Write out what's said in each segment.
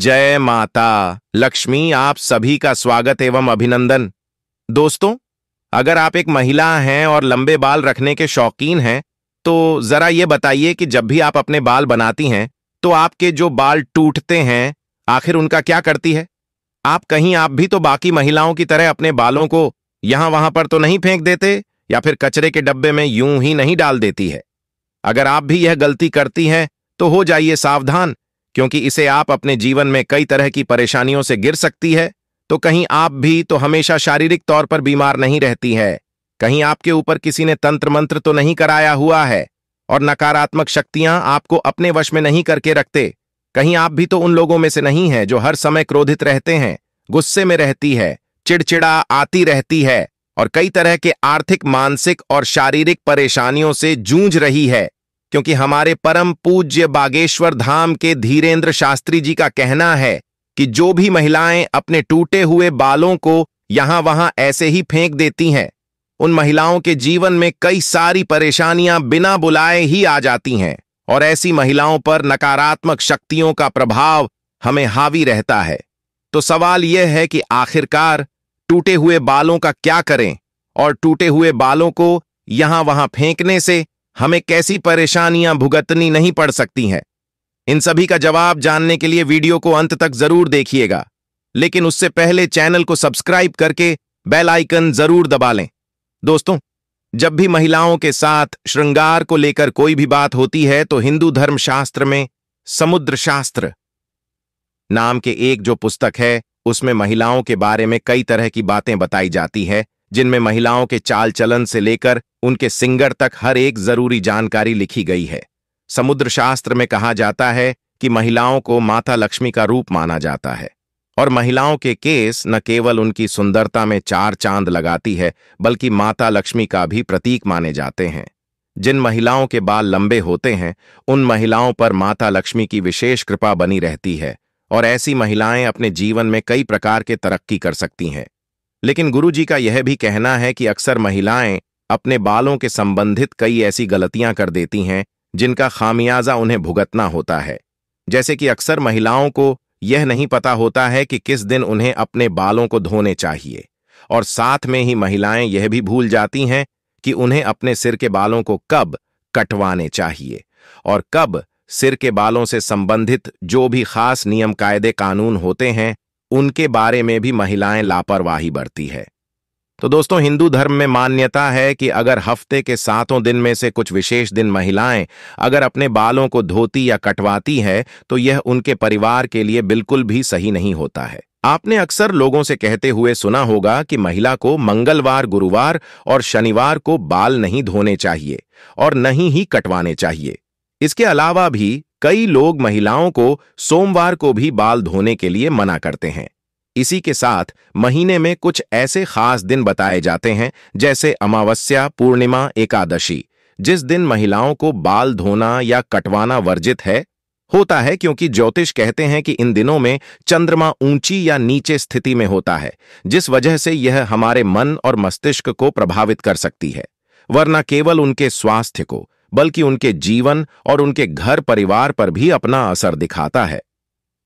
जय माता लक्ष्मी आप सभी का स्वागत एवं अभिनंदन दोस्तों अगर आप एक महिला हैं और लंबे बाल रखने के शौकीन हैं तो जरा ये बताइए कि जब भी आप अपने बाल बनाती हैं तो आपके जो बाल टूटते हैं आखिर उनका क्या करती है आप कहीं आप भी तो बाकी महिलाओं की तरह अपने बालों को यहां वहां पर तो नहीं फेंक देते या फिर कचरे के डब्बे में यूं ही नहीं डाल देती है अगर आप भी यह गलती करती हैं तो हो जाइए सावधान क्योंकि इसे आप अपने जीवन में कई तरह की परेशानियों से गिर सकती है तो कहीं आप भी तो हमेशा शारीरिक तौर पर बीमार नहीं रहती है कहीं आपके ऊपर किसी ने तंत्र मंत्र तो नहीं कराया हुआ है और नकारात्मक शक्तियां आपको अपने वश में नहीं करके रखते कहीं आप भी तो उन लोगों में से नहीं है जो हर समय क्रोधित रहते हैं गुस्से में रहती है चिड़चिड़ा आती रहती है और कई तरह के आर्थिक मानसिक और शारीरिक परेशानियों से जूझ रही है क्योंकि हमारे परम पूज्य बागेश्वर धाम के धीरेन्द्र शास्त्री जी का कहना है कि जो भी महिलाएं अपने टूटे हुए बालों को यहां वहां ऐसे ही फेंक देती हैं उन महिलाओं के जीवन में कई सारी परेशानियां बिना बुलाए ही आ जाती हैं और ऐसी महिलाओं पर नकारात्मक शक्तियों का प्रभाव हमें हावी रहता है तो सवाल यह है कि आखिरकार टूटे हुए बालों का क्या करें और टूटे हुए बालों को यहां वहां फेंकने से हमें कैसी परेशानियां भुगतनी नहीं पड़ सकती हैं इन सभी का जवाब जानने के लिए वीडियो को अंत तक जरूर देखिएगा लेकिन उससे पहले चैनल को सब्सक्राइब करके बेल आइकन जरूर दबा लें दोस्तों जब भी महिलाओं के साथ श्रृंगार को लेकर कोई भी बात होती है तो हिंदू धर्मशास्त्र में समुद्र शास्त्र नाम के एक जो पुस्तक है उसमें महिलाओं के बारे में कई तरह की बातें बताई जाती है जिनमें महिलाओं के चाल चलन से लेकर उनके सिंगर तक हर एक जरूरी जानकारी लिखी गई है समुद्र शास्त्र में कहा जाता है कि महिलाओं को माता लक्ष्मी का रूप माना जाता है और महिलाओं के केस न केवल उनकी सुंदरता में चार चांद लगाती है बल्कि माता लक्ष्मी का भी प्रतीक माने जाते हैं जिन महिलाओं के बाल लंबे होते हैं उन महिलाओं पर माता लक्ष्मी की विशेष कृपा बनी रहती है और ऐसी महिलाएं अपने जीवन में कई प्रकार के तरक्की कर सकती हैं लेकिन गुरुजी का यह भी कहना है कि अक्सर महिलाएं अपने बालों के संबंधित कई ऐसी गलतियां कर देती हैं जिनका खामियाजा उन्हें भुगतना होता है जैसे कि अक्सर महिलाओं को यह नहीं पता होता है कि किस दिन उन्हें अपने बालों को धोने चाहिए और साथ में ही महिलाएं यह भी भूल जाती हैं कि उन्हें अपने सिर के बालों को कब कटवाने चाहिए और कब सिर के बालों से संबंधित जो भी खास नियम कायदे कानून होते हैं उनके बारे में भी महिलाएं लापरवाही बरती है तो दोस्तों हिंदू धर्म में मान्यता है कि अगर हफ्ते के सातों दिन में से कुछ विशेष दिन महिलाएं अगर अपने बालों को धोती या कटवाती हैं तो यह उनके परिवार के लिए बिल्कुल भी सही नहीं होता है आपने अक्सर लोगों से कहते हुए सुना होगा कि महिला को मंगलवार गुरुवार और शनिवार को बाल नहीं धोने चाहिए और नहीं ही कटवाने चाहिए इसके अलावा भी कई लोग महिलाओं को सोमवार को भी बाल धोने के लिए मना करते हैं इसी के साथ महीने में कुछ ऐसे खास दिन बताए जाते हैं जैसे अमावस्या पूर्णिमा एकादशी जिस दिन महिलाओं को बाल धोना या कटवाना वर्जित है होता है क्योंकि ज्योतिष कहते हैं कि इन दिनों में चंद्रमा ऊंची या नीचे स्थिति में होता है जिस वजह से यह हमारे मन और मस्तिष्क को प्रभावित कर सकती है वरना केवल उनके स्वास्थ्य को बल्कि उनके जीवन और उनके घर परिवार पर भी अपना असर दिखाता है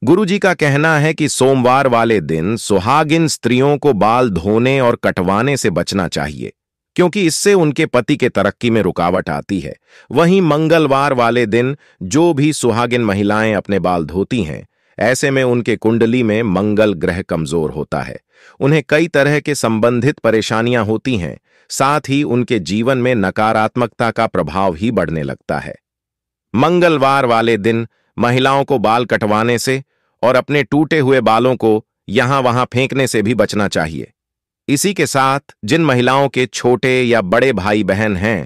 गुरुजी का कहना है कि सोमवार वाले दिन सुहागिन स्त्रियों को बाल धोने और कटवाने से बचना चाहिए क्योंकि इससे उनके पति के तरक्की में रुकावट आती है वहीं मंगलवार वाले दिन जो भी सुहागिन महिलाएं अपने बाल धोती हैं ऐसे में उनके कुंडली में मंगल ग्रह कमजोर होता है उन्हें कई तरह के संबंधित परेशानियां होती हैं साथ ही उनके जीवन में नकारात्मकता का प्रभाव ही बढ़ने लगता है मंगलवार वाले दिन महिलाओं को बाल कटवाने से और अपने टूटे हुए बालों को यहां वहां फेंकने से भी बचना चाहिए इसी के साथ जिन महिलाओं के छोटे या बड़े भाई बहन हैं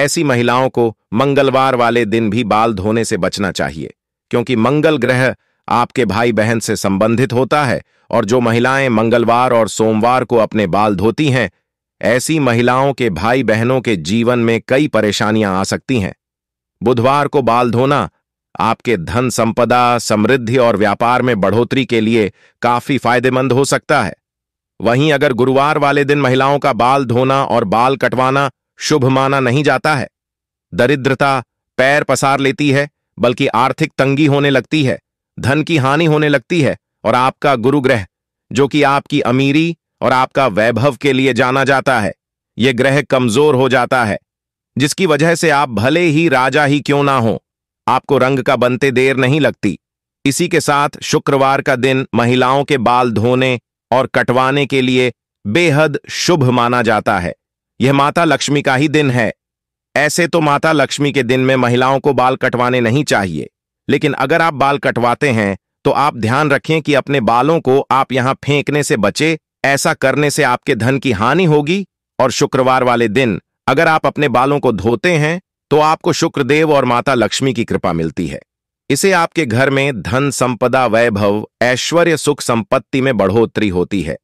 ऐसी महिलाओं को मंगलवार वाले दिन भी बाल धोने से बचना चाहिए क्योंकि मंगल ग्रह आपके भाई बहन से संबंधित होता है और जो महिलाएं मंगलवार और सोमवार को अपने बाल धोती हैं ऐसी महिलाओं के भाई बहनों के जीवन में कई परेशानियां आ सकती हैं बुधवार को बाल धोना आपके धन संपदा समृद्धि और व्यापार में बढ़ोतरी के लिए काफी फायदेमंद हो सकता है वहीं अगर गुरुवार वाले दिन महिलाओं का बाल धोना और बाल कटवाना शुभ माना नहीं जाता है दरिद्रता पैर पसार लेती है बल्कि आर्थिक तंगी होने लगती है धन की हानि होने लगती है और आपका गुरु ग्रह जो कि आपकी अमीरी और आपका वैभव के लिए जाना जाता है यह ग्रह कमजोर हो जाता है जिसकी वजह से आप भले ही राजा ही क्यों ना हो आपको रंग का बनते देर नहीं लगती इसी के साथ शुक्रवार का दिन महिलाओं के बाल धोने और कटवाने के लिए बेहद शुभ माना जाता है यह माता लक्ष्मी का ही दिन है ऐसे तो माता लक्ष्मी के दिन में महिलाओं को बाल कटवाने नहीं चाहिए लेकिन अगर आप बाल कटवाते हैं तो आप ध्यान रखें कि अपने बालों को आप यहां फेंकने से बचे ऐसा करने से आपके धन की हानि होगी और शुक्रवार वाले दिन अगर आप अपने बालों को धोते हैं तो आपको शुक्रदेव और माता लक्ष्मी की कृपा मिलती है इसे आपके घर में धन संपदा वैभव ऐश्वर्य सुख संपत्ति में बढ़ोतरी होती है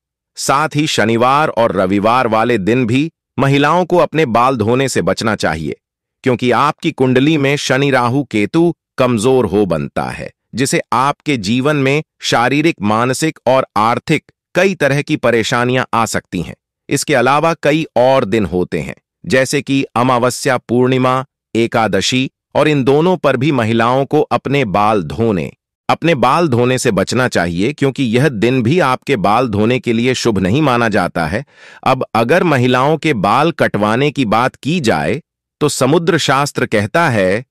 साथ ही शनिवार और रविवार वाले दिन भी महिलाओं को अपने बाल धोने से बचना चाहिए क्योंकि आपकी कुंडली में शनि राहु केतु कमजोर हो बनता है जिसे आपके जीवन में शारीरिक मानसिक और आर्थिक कई तरह की परेशानियां आ सकती हैं इसके अलावा कई और दिन होते हैं जैसे कि अमावस्या पूर्णिमा एकादशी और इन दोनों पर भी महिलाओं को अपने बाल धोने अपने बाल धोने से बचना चाहिए क्योंकि यह दिन भी आपके बाल धोने के लिए शुभ नहीं माना जाता है अब अगर महिलाओं के बाल कटवाने की बात की जाए तो समुद्र शास्त्र कहता है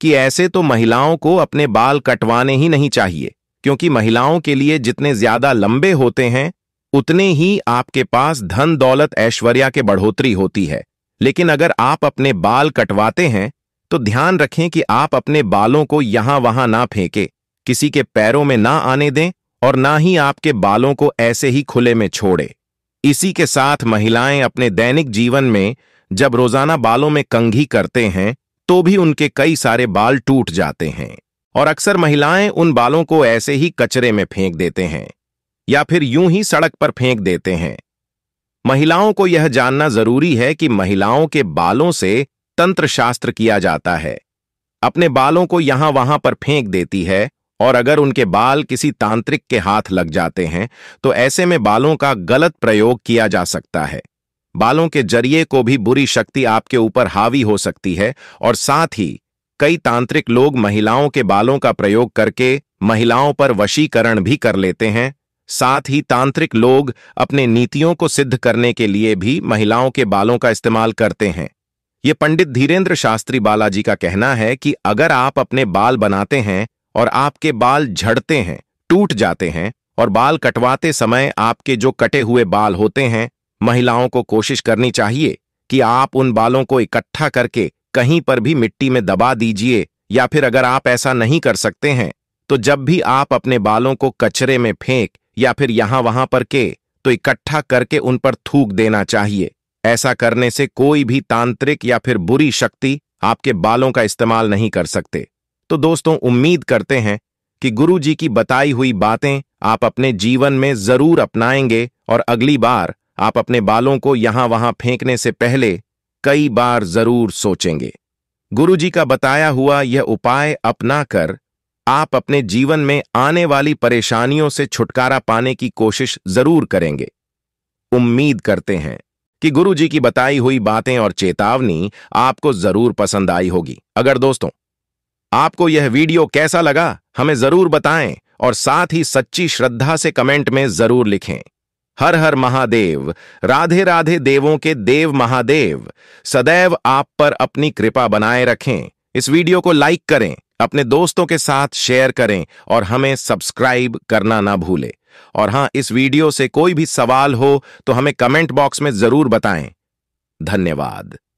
कि ऐसे तो महिलाओं को अपने बाल कटवाने ही नहीं चाहिए क्योंकि महिलाओं के लिए जितने ज्यादा लंबे होते हैं उतने ही आपके पास धन दौलत ऐश्वर्या के बढ़ोतरी होती है लेकिन अगर आप अपने बाल कटवाते हैं तो ध्यान रखें कि आप अपने बालों को यहां वहां ना फेंके किसी के पैरों में ना आने दें और ना ही आपके बालों को ऐसे ही खुले में छोड़े इसी के साथ महिलाएं अपने दैनिक जीवन में जब रोजाना बालों में कंघी करते हैं तो भी उनके कई सारे बाल टूट जाते हैं और अक्सर महिलाएं उन बालों को ऐसे ही कचरे में फेंक देते हैं या फिर यूं ही सड़क पर फेंक देते हैं महिलाओं को यह जानना जरूरी है कि महिलाओं के बालों से तंत्र शास्त्र किया जाता है अपने बालों को यहां वहां पर फेंक देती है और अगर उनके बाल किसी तांत्रिक के हाथ लग जाते हैं तो ऐसे में बालों का गलत प्रयोग किया जा सकता है बालों के जरिए को भी बुरी शक्ति आपके ऊपर हावी हो सकती है और साथ ही कई तांत्रिक लोग महिलाओं के बालों का प्रयोग करके महिलाओं पर वशीकरण भी कर लेते हैं साथ ही तांत्रिक लोग अपने नीतियों को सिद्ध करने के लिए भी महिलाओं के बालों का इस्तेमाल करते हैं ये पंडित धीरेन्द्र शास्त्री बालाजी का कहना है कि अगर आप अपने बाल बनाते हैं और आपके बाल झड़ते हैं टूट जाते हैं और बाल कटवाते समय आपके जो कटे हुए बाल होते हैं महिलाओं को कोशिश करनी चाहिए कि आप उन बालों को इकट्ठा करके कहीं पर भी मिट्टी में दबा दीजिए या फिर अगर आप ऐसा नहीं कर सकते हैं तो जब भी आप अपने बालों को कचरे में फेंक या फिर यहां वहां पर के तो इकट्ठा करके उन पर थूक देना चाहिए ऐसा करने से कोई भी तांत्रिक या फिर बुरी शक्ति आपके बालों का इस्तेमाल नहीं कर सकते तो दोस्तों उम्मीद करते हैं कि गुरु जी की बताई हुई बातें आप अपने जीवन में जरूर अपनाएंगे और अगली बार आप अपने बालों को यहां वहां फेंकने से पहले कई बार जरूर सोचेंगे गुरुजी का बताया हुआ यह उपाय अपनाकर आप अपने जीवन में आने वाली परेशानियों से छुटकारा पाने की कोशिश जरूर करेंगे उम्मीद करते हैं कि गुरुजी की बताई हुई बातें और चेतावनी आपको जरूर पसंद आई होगी अगर दोस्तों आपको यह वीडियो कैसा लगा हमें जरूर बताएं और साथ ही सच्ची श्रद्धा से कमेंट में जरूर लिखें हर हर महादेव राधे राधे देवों के देव महादेव सदैव आप पर अपनी कृपा बनाए रखें इस वीडियो को लाइक करें अपने दोस्तों के साथ शेयर करें और हमें सब्सक्राइब करना ना भूलें और हां इस वीडियो से कोई भी सवाल हो तो हमें कमेंट बॉक्स में जरूर बताएं धन्यवाद